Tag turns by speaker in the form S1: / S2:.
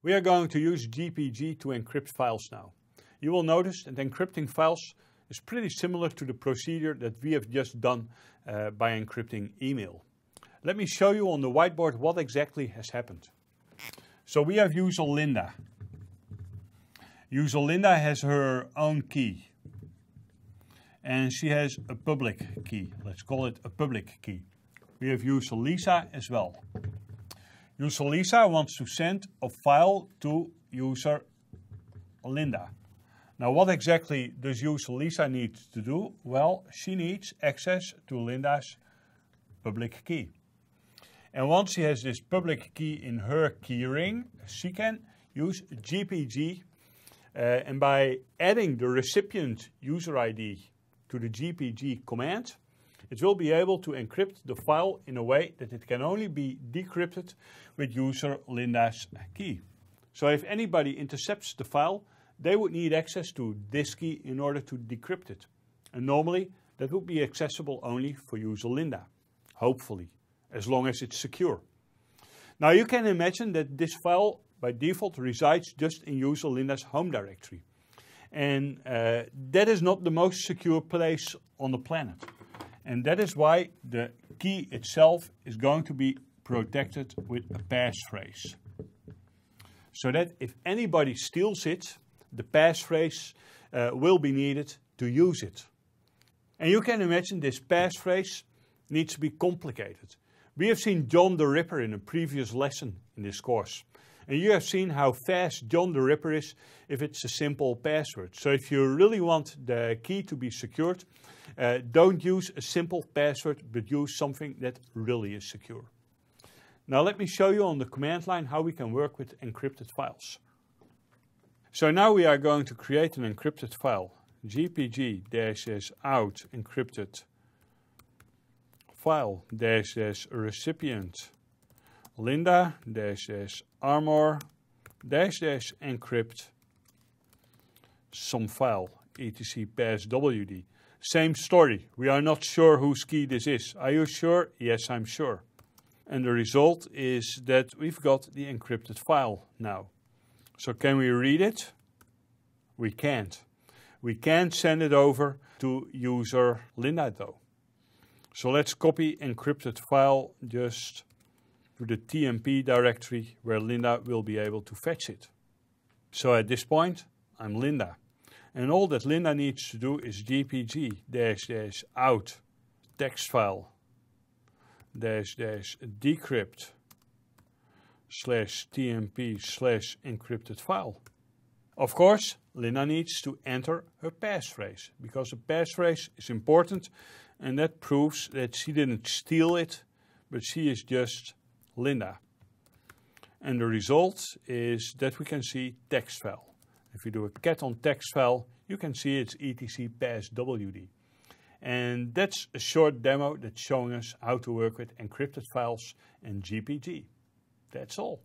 S1: We are going to use GPG to encrypt files now. You will notice that encrypting files is pretty similar to the procedure that we have just done uh, by encrypting email. Let me show you on the whiteboard what exactly has happened. So we have user Linda. User Linda has her own key. And she has a public key. Let's call it a public key. We have user Lisa as well. User Lisa wants to send a file to user Linda. Now, what exactly does user Lisa need to do? Well, she needs access to Linda's public key. And once she has this public key in her keyring, she can use GPG. Uh, and by adding the recipient user ID to the GPG command, it will be able to encrypt the file in a way that it can only be decrypted with user Linda's key. So if anybody intercepts the file, they would need access to this key in order to decrypt it. And normally, that would be accessible only for user Linda, hopefully, as long as it's secure. Now you can imagine that this file by default resides just in user Linda's home directory. And uh, that is not the most secure place on the planet. And that is why the key itself is going to be protected with a passphrase. So that if anybody steals it, the passphrase uh, will be needed to use it. And you can imagine this passphrase needs to be complicated. We have seen John the Ripper in a previous lesson in this course. And you have seen how fast John the Ripper is if it's a simple password. So if you really want the key to be secured, uh, don't use a simple password, but use something that really is secure. Now let me show you on the command line how we can work with encrypted files. So now we are going to create an encrypted file. gpg dash out encrypted file dash recipient linda dash armor dash encrypt some file etc passwd wd same story. We are not sure whose key this is. Are you sure? Yes, I'm sure. And the result is that we've got the encrypted file now. So can we read it? We can't. We can't send it over to user Linda though. So let's copy encrypted file just to the TMP directory where Linda will be able to fetch it. So at this point, I'm Linda. And all that Linda needs to do is dpg dash dash out text file dash dash decrypt slash tmp slash encrypted file. Of course, Linda needs to enter her passphrase because the passphrase is important and that proves that she didn't steal it, but she is just Linda. And the result is that we can see text file. If you do a cat on text file, you can see it's etc passwd. And that's a short demo that's showing us how to work with encrypted files and GPG. That's all.